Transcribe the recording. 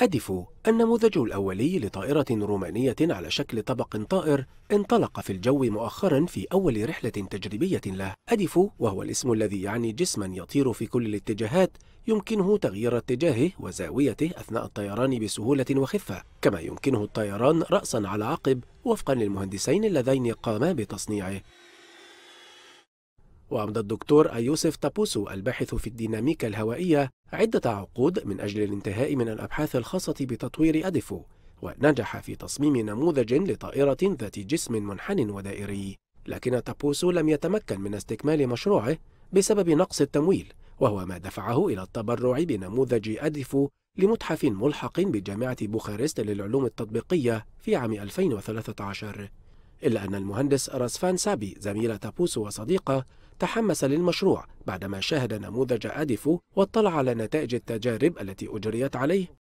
أدف النموذج الأولي لطائرة رومانية على شكل طبق طائر انطلق في الجو مؤخرا في أول رحلة تجريبية له أدف وهو الاسم الذي يعني جسما يطير في كل الاتجاهات يمكنه تغيير اتجاهه وزاويته أثناء الطيران بسهولة وخفة كما يمكنه الطيران رأسا على عقب وفقا للمهندسين اللذين قاما بتصنيعه وأمضى الدكتور أيوسف تابوسو الباحث في الديناميكا الهوائية عدة عقود من أجل الانتهاء من الأبحاث الخاصة بتطوير أدفو ونجح في تصميم نموذج لطائرة ذات جسم منحن ودائري لكن تابوسو لم يتمكن من استكمال مشروعه بسبب نقص التمويل وهو ما دفعه إلى التبرع بنموذج أدفو لمتحف ملحق بجامعة بوخارست للعلوم التطبيقية في عام 2013 إلا أن المهندس رسفان سابي زميل تابوس وصديقه تحمس للمشروع بعدما شاهد نموذج آدفو واطلع على نتائج التجارب التي أجريت عليه